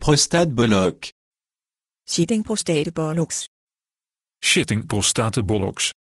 prostate bollocks.